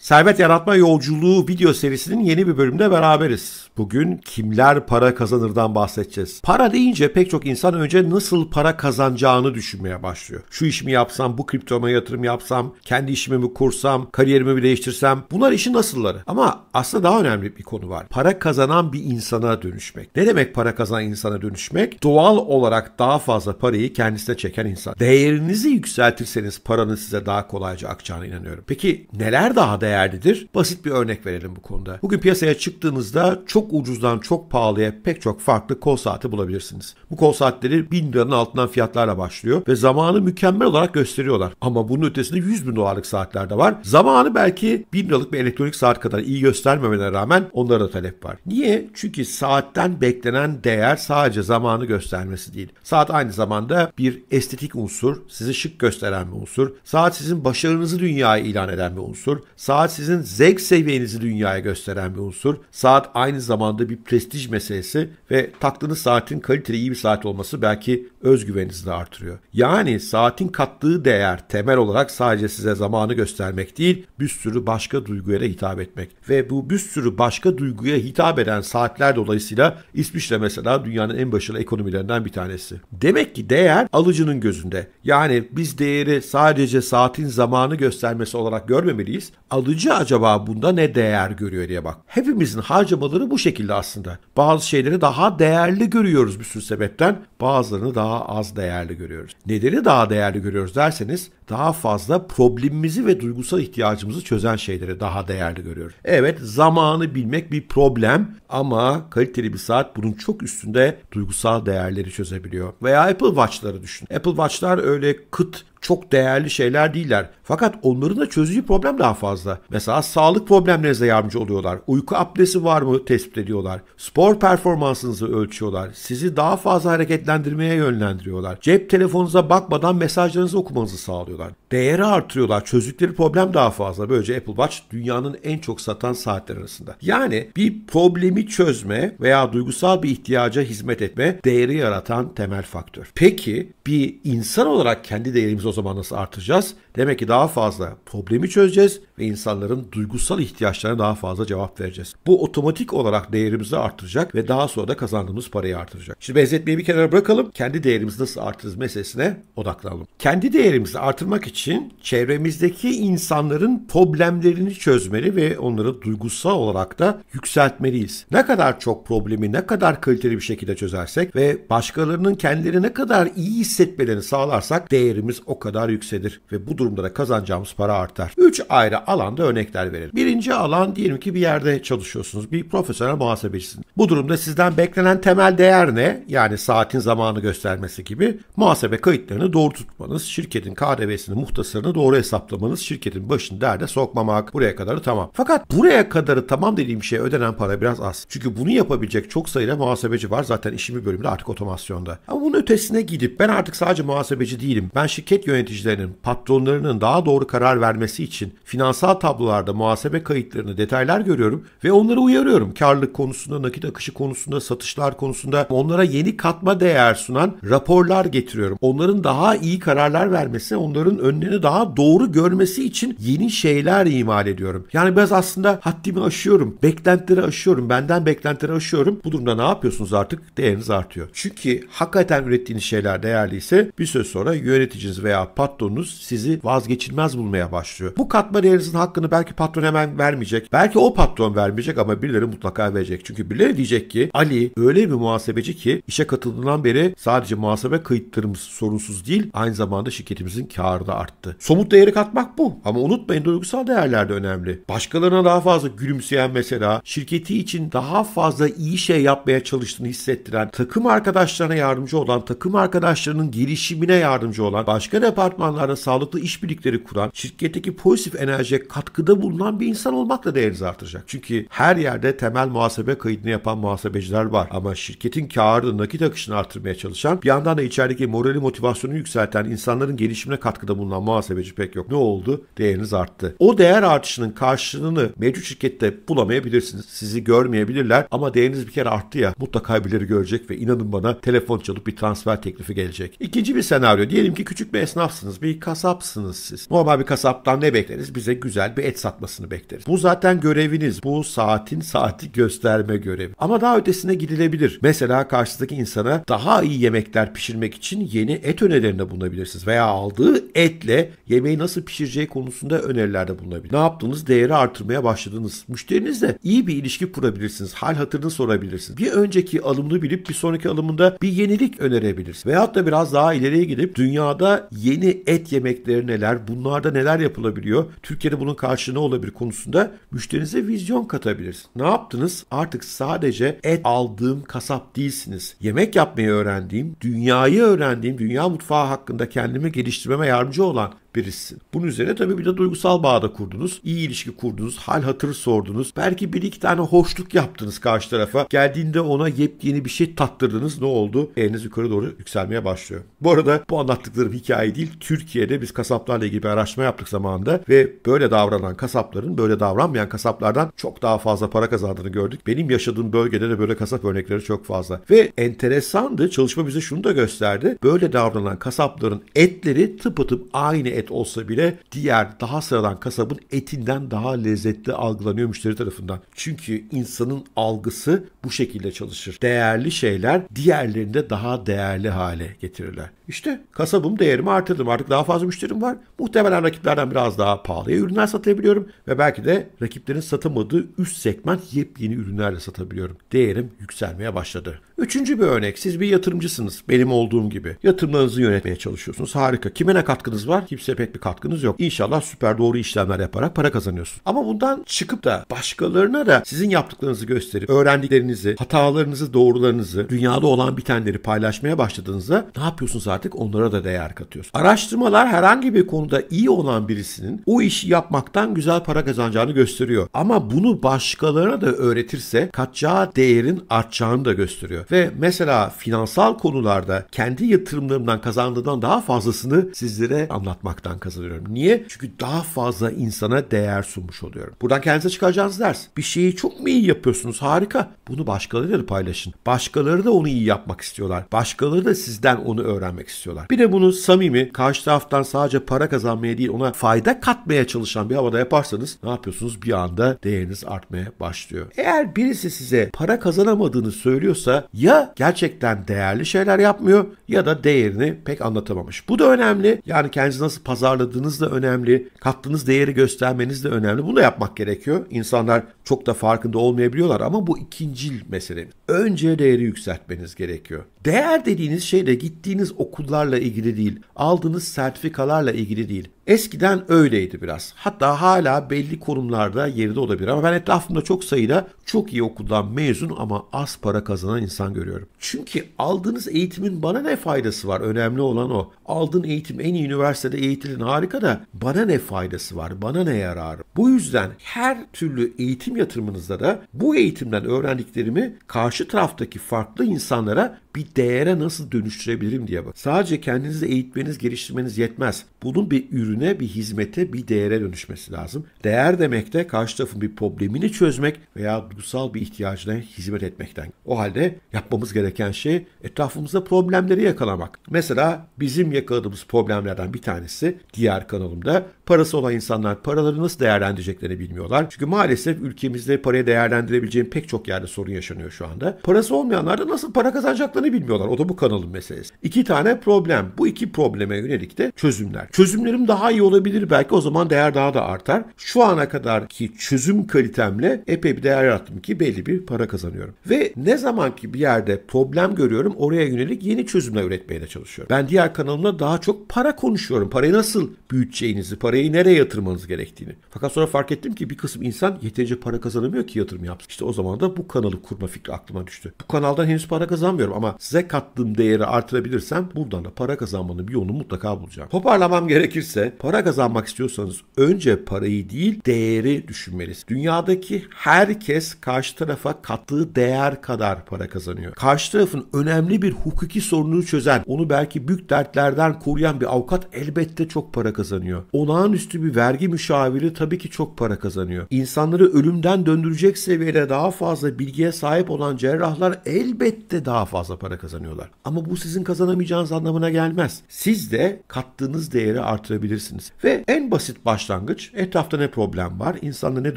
Servet Yaratma Yolculuğu video serisinin yeni bir bölümünde beraberiz. Bugün kimler para kazanırdan bahsedeceğiz. Para deyince pek çok insan önce nasıl para kazanacağını düşünmeye başlıyor. Şu işimi yapsam, bu kriptoma yatırım yapsam, kendi işimi mi kursam, kariyerimi mi değiştirsem bunlar işin nasılları. Ama aslında daha önemli bir konu var. Para kazanan bir insana dönüşmek. Ne demek para kazanan insana dönüşmek? Doğal olarak daha fazla parayı kendisine çeken insan. Değerinizi yükseltirseniz paranın size daha kolayca akacağına inanıyorum. Peki neler daha değerlidir. Basit bir örnek verelim bu konuda. Bugün piyasaya çıktığınızda çok ucuzdan çok pahalıya pek çok farklı kol saati bulabilirsiniz. Bu kol saatleri 1000 liranın altından fiyatlarla başlıyor ve zamanı mükemmel olarak gösteriyorlar. Ama bunun ötesinde 100 bin dolarlık saatler de var. Zamanı belki 1000 liralık bir elektronik saat kadar iyi göstermemene rağmen onlara da talep var. Niye? Çünkü saatten beklenen değer sadece zamanı göstermesi değil. Saat aynı zamanda bir estetik unsur, sizi şık gösteren bir unsur. Saat sizin başarınızı dünyaya ilan eden bir unsur. Saat saat sizin zevk seviyenizi dünyaya gösteren bir unsur. Saat aynı zamanda bir prestij meselesi ve taktığınız saatin kaliteli iyi bir saat olması belki özgüveninizi de artırıyor. Yani saatin kattığı değer temel olarak sadece size zamanı göstermek değil, bir sürü başka duyguya hitap etmek. Ve bu bir sürü başka duyguya hitap eden saatler dolayısıyla İsviçre mesela dünyanın en başarılı ekonomilerinden bir tanesi. Demek ki değer alıcının gözünde. Yani biz değeri sadece saatin zamanı göstermesi olarak görmemeliyiz. Alıcı alıcı acaba bunda ne değer görüyor diye bak. Hepimizin harcamaları bu şekilde aslında. Bazı şeyleri daha değerli görüyoruz bir sürü sebepten. Bazılarını daha az değerli görüyoruz. Neleri daha değerli görüyoruz derseniz daha fazla problemimizi ve duygusal ihtiyacımızı çözen şeyleri daha değerli görüyoruz. Evet zamanı bilmek bir problem ama kaliteli bir saat bunun çok üstünde duygusal değerleri çözebiliyor. Veya Apple Watch'ları düşün. Apple Watch'lar öyle kıt çok değerli şeyler değiller. Fakat onların da çözücü problem daha fazla. Mesela sağlık problemlerinize yardımcı oluyorlar. Uyku apnesi var mı tespit ediyorlar. Spor performansınızı ölçüyorlar. Sizi daha fazla hareketlendirmeye yönlendiriyorlar. Cep telefonunuza bakmadan mesajlarınızı okumanızı sağlıyor regard. değeri artırıyorlar. Çözdükleri problem daha fazla. Böylece Apple Watch dünyanın en çok satan saatler arasında. Yani bir problemi çözme veya duygusal bir ihtiyaca hizmet etme değeri yaratan temel faktör. Peki bir insan olarak kendi değerimizi o zaman nasıl artıracağız? Demek ki daha fazla problemi çözeceğiz ve insanların duygusal ihtiyaçlarına daha fazla cevap vereceğiz. Bu otomatik olarak değerimizi artıracak ve daha sonra da kazandığımız parayı artıracak. Şimdi benzetmeyi bir kenara bırakalım. Kendi değerimizi nasıl artırırız meselesine odaklanalım. Kendi değerimizi artırmak için için çevremizdeki insanların problemlerini çözmeli ve onları duygusal olarak da yükseltmeliyiz. Ne kadar çok problemi ne kadar kaliteli bir şekilde çözersek ve başkalarının kendileri ne kadar iyi hissetmelerini sağlarsak değerimiz o kadar yükselir ve bu durumda kazanacağımız para artar. Üç ayrı alanda örnekler verelim. Birinci alan diyelim ki bir yerde çalışıyorsunuz. Bir profesyonel muhasebecisiniz. Bu durumda sizden beklenen temel değer ne? Yani saatin zamanı göstermesi gibi muhasebe kayıtlarını doğru tutmanız, şirketin KDV'sini muhtasarını doğru hesaplamanız şirketin başını derde sokmamak. Buraya kadarı tamam. Fakat buraya kadarı tamam dediğim şeye ödenen para biraz az. Çünkü bunu yapabilecek çok sayıda muhasebeci var. Zaten işimi bölümde artık otomasyonda. Ama bunun ötesine gidip ben artık sadece muhasebeci değilim. Ben şirket yöneticilerinin, patronlarının daha doğru karar vermesi için finansal tablolarda muhasebe kayıtlarını detaylar görüyorum ve onları uyarıyorum. Karlılık konusunda, nakit akışı konusunda, satışlar konusunda onlara yeni katma değer sunan raporlar getiriyorum. Onların daha iyi kararlar vermesi, onların ön yönlerini daha doğru görmesi için yeni şeyler imal ediyorum. Yani biraz aslında haddimi aşıyorum. Beklentileri aşıyorum. Benden beklentileri aşıyorum. Bu durumda ne yapıyorsunuz artık? Değeriniz artıyor. Çünkü hakikaten ürettiğiniz şeyler değerliyse bir süre sonra yöneticiniz veya patronunuz sizi vazgeçilmez bulmaya başlıyor. Bu katma değerinizin hakkını belki patron hemen vermeyecek. Belki o patron vermeyecek ama birileri mutlaka verecek. Çünkü birileri diyecek ki Ali öyle bir muhasebeci ki işe katıldığından beri sadece muhasebe kayıtlarımız sorunsuz değil aynı zamanda şirketimizin karı da arttı. Somut değeri katmak bu. Ama unutmayın duygusal değerler de önemli. Başkalarına daha fazla gülümseyen mesela, şirketi için daha fazla iyi şey yapmaya çalıştığını hissettiren, takım arkadaşlarına yardımcı olan, takım arkadaşlarının gelişimine yardımcı olan, başka departmanlarda sağlıklı işbirlikleri kuran, şirketteki pozitif enerjiye katkıda bulunan bir insan olmak da değerinizi artıracak. Çünkü her yerde temel muhasebe kaydını yapan muhasebeciler var. Ama şirketin karını, nakit akışını artırmaya çalışan, bir yandan da içerideki morali motivasyonu yükselten, insanların gelişimine katkıda bulunan alınan muhasebeci pek yok. Ne oldu? Değeriniz arttı. O değer artışının karşılığını mevcut şirkette bulamayabilirsiniz. Sizi görmeyebilirler ama değeriniz bir kere arttı ya mutlaka birileri görecek ve inanın bana telefon çalıp bir transfer teklifi gelecek. İkinci bir senaryo. Diyelim ki küçük bir esnafsınız. Bir kasapsınız siz. Normal bir kasaptan ne bekleriz? Bize güzel bir et satmasını bekleriz. Bu zaten göreviniz. Bu saatin saati gösterme görevi. Ama daha ötesine gidilebilir. Mesela karşıdaki insana daha iyi yemekler pişirmek için yeni et önerilerinde bulunabilirsiniz. Veya aldığı etle özellikle yemeği nasıl pişireceği konusunda önerilerde bulunabilir. Ne yaptınız? Değeri artırmaya başladınız. Müşterinizle iyi bir ilişki kurabilirsiniz. Hal hatırını sorabilirsiniz. Bir önceki alımını bilip bir sonraki alımında bir yenilik önerebilirsiniz. Veyahut da biraz daha ileriye gidip dünyada yeni et yemekleri neler, bunlarda neler yapılabiliyor, Türkiye'de bunun karşılığı ne olabilir konusunda müşterinize vizyon katabilirsiniz. Ne yaptınız? Artık sadece et aldığım kasap değilsiniz. Yemek yapmayı öğrendiğim, dünyayı öğrendiğim, dünya mutfağı hakkında kendimi geliştirmeme yardımcı olan olan birisi. Bunun üzerine tabii bir de duygusal bağda kurdunuz. İyi ilişki kurdunuz. Hal hatır sordunuz. Belki bir iki tane hoşluk yaptınız karşı tarafa. Geldiğinde ona yepyeni bir şey tattırdınız. Ne oldu? Eliniz yukarı doğru yükselmeye başlıyor. Bu arada bu anlattıklarım hikaye değil. Türkiye'de biz kasaplarla ilgili bir araştırma yaptık zamanında ve böyle davranan kasapların böyle davranmayan kasaplardan çok daha fazla para kazandığını gördük. Benim yaşadığım bölgede de böyle kasap örnekleri çok fazla. Ve enteresandı. Çalışma bize şunu da gösterdi. Böyle davranan kasapların etleri tıpatıp aynı et et olsa bile diğer daha sıradan kasabın etinden daha lezzetli algılanıyor müşteri tarafından. Çünkü insanın algısı bu şekilde çalışır. Değerli şeyler diğerlerinde daha değerli hale getirirler. İşte kasabım değerimi artırdım. Artık daha fazla müşterim var. Muhtemelen rakiplerden biraz daha pahalıya ürünler satabiliyorum. Ve belki de rakiplerin satamadığı üst segment yepyeni ürünlerle satabiliyorum. Değerim yükselmeye başladı. Üçüncü bir örnek. Siz bir yatırımcısınız. Benim olduğum gibi. Yatırımlarınızı yönetmeye çalışıyorsunuz. Harika. Kime ne katkınız var? Kimse pek bir katkınız yok. İnşallah süper doğru işlemler yaparak para kazanıyorsunuz. Ama bundan çıkıp da başkalarına da sizin yaptıklarınızı gösterip öğrendiklerinizi, hatalarınızı, doğrularınızı, dünyada olan bitenleri paylaşmaya başladığınızda ne yapıyorsunuz artık onlara da değer katıyoruz. Araştırmalar herhangi bir konuda iyi olan birisinin o işi yapmaktan güzel para kazanacağını gösteriyor. Ama bunu başkalarına da öğretirse katacağı değerin artacağını da gösteriyor. Ve mesela finansal konularda kendi yatırımlarımdan kazandığından daha fazlasını sizlere anlatmaktan kazanıyorum. Niye? Çünkü daha fazla insana değer sunmuş oluyorum. Buradan kendinize çıkaracağınız ders. Bir şeyi çok mu iyi yapıyorsunuz? Harika. Bunu başkalarıyla paylaşın. Başkaları da onu iyi yapmak istiyorlar. Başkaları da sizden onu öğrenmek etmek istiyorlar. Bir de bunu samimi karşı taraftan sadece para kazanmaya değil ona fayda katmaya çalışan bir havada yaparsanız ne yapıyorsunuz? Bir anda değeriniz artmaya başlıyor. Eğer birisi size para kazanamadığını söylüyorsa ya gerçekten değerli şeyler yapmıyor ya da değerini pek anlatamamış. Bu da önemli. Yani kendinizi nasıl pazarladığınız da önemli. Kattığınız değeri göstermeniz de önemli. Bunu da yapmak gerekiyor. İnsanlar çok da farkında olmayabiliyorlar ama bu ikincil mesele. Önce değeri yükseltmeniz gerekiyor. Değer dediğiniz şeyle gittiğiniz okul okullarla ilgili değil, aldığınız sertifikalarla ilgili değil. Eskiden öyleydi biraz. Hatta hala belli kurumlarda yerinde olabilir ama ben etrafımda çok sayıda çok iyi okuldan mezun ama az para kazanan insan görüyorum. Çünkü aldığınız eğitimin bana ne faydası var? Önemli olan o. Aldığın eğitim en iyi üniversitede eğitilin harika da bana ne faydası var? Bana ne yararı? Bu yüzden her türlü eğitim yatırımınızda da bu eğitimden öğrendiklerimi karşı taraftaki farklı insanlara bir değere nasıl dönüştürebilirim diye bak. Sadece kendinizi eğitmeniz, geliştirmeniz yetmez. Bunun bir ürünü ürüne, bir hizmete, bir değere dönüşmesi lazım. Değer demek de karşı tarafın bir problemini çözmek veya duygusal bir ihtiyacına hizmet etmekten. O halde yapmamız gereken şey etrafımızda problemleri yakalamak. Mesela bizim yakaladığımız problemlerden bir tanesi diğer kanalımda Parası olan insanlar paraları nasıl değerlendireceklerini bilmiyorlar. Çünkü maalesef ülkemizde parayı değerlendirebileceğim pek çok yerde sorun yaşanıyor şu anda. Parası olmayanlar da nasıl para kazanacaklarını bilmiyorlar. O da bu kanalın meselesi. İki tane problem. Bu iki probleme yönelik de çözümler. Çözümlerim daha iyi olabilir belki o zaman değer daha da artar. Şu ana kadar ki çözüm kalitemle epey bir değer yarattım ki belli bir para kazanıyorum. Ve ne zaman ki bir yerde problem görüyorum oraya yönelik yeni çözümler üretmeye de çalışıyorum. Ben diğer kanalımda daha çok para konuşuyorum. Parayı nasıl büyüteceğinizi, parayı parayı nereye yatırmanız gerektiğini. Fakat sonra fark ettim ki bir kısım insan yeterince para kazanamıyor ki yatırım yapsın. İşte o zaman da bu kanalı kurma fikri aklıma düştü. Bu kanaldan henüz para kazanmıyorum ama size kattığım değeri artırabilirsem buradan da para kazanmanın bir yolunu mutlaka bulacağım. Toparlamam gerekirse para kazanmak istiyorsanız önce parayı değil değeri düşünmeliyiz. Dünyadaki herkes karşı tarafa kattığı değer kadar para kazanıyor. Karşı tarafın önemli bir hukuki sorununu çözen, onu belki büyük dertlerden koruyan bir avukat elbette çok para kazanıyor. Ona olağanüstü bir vergi müşaviri tabii ki çok para kazanıyor. İnsanları ölümden döndürecek seviyede daha fazla bilgiye sahip olan cerrahlar elbette daha fazla para kazanıyorlar. Ama bu sizin kazanamayacağınız anlamına gelmez. Siz de kattığınız değeri artırabilirsiniz. Ve en basit başlangıç etrafta ne problem var, insanda ne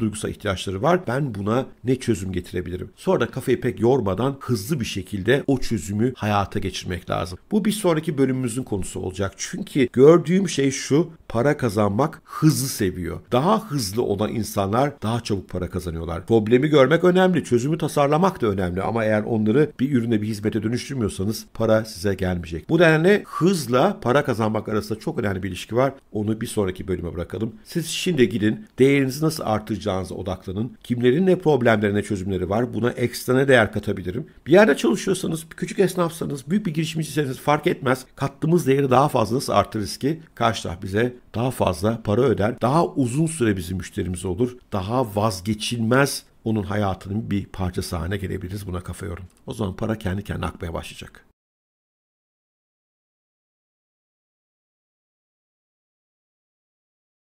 duygusal ihtiyaçları var, ben buna ne çözüm getirebilirim? Sonra da kafayı pek yormadan hızlı bir şekilde o çözümü hayata geçirmek lazım. Bu bir sonraki bölümümüzün konusu olacak. Çünkü gördüğüm şey şu, para kazanma kazanmak hızlı seviyor. Daha hızlı olan insanlar daha çabuk para kazanıyorlar. Problemi görmek önemli, çözümü tasarlamak da önemli ama eğer onları bir ürüne bir hizmete dönüştürmüyorsanız para size gelmeyecek. Bu nedenle hızla para kazanmak arasında çok önemli bir ilişki var. Onu bir sonraki bölüme bırakalım. Siz şimdi gidin değerinizi nasıl artıracağınıza odaklanın. Kimlerin ne problemlerine çözümleri var buna ekstra ne değer katabilirim. Bir yerde çalışıyorsanız, küçük esnafsanız, büyük bir girişimciyseniz fark etmez. Kattığımız değeri daha fazla nasıl artırırız ki karşı taraf bize daha fazla fazla para öder. Daha uzun süre bizim müşterimiz olur. Daha vazgeçilmez onun hayatının bir parçası haline gelebiliriz. Buna kafa yorum. O zaman para kendi kendine akmaya başlayacak.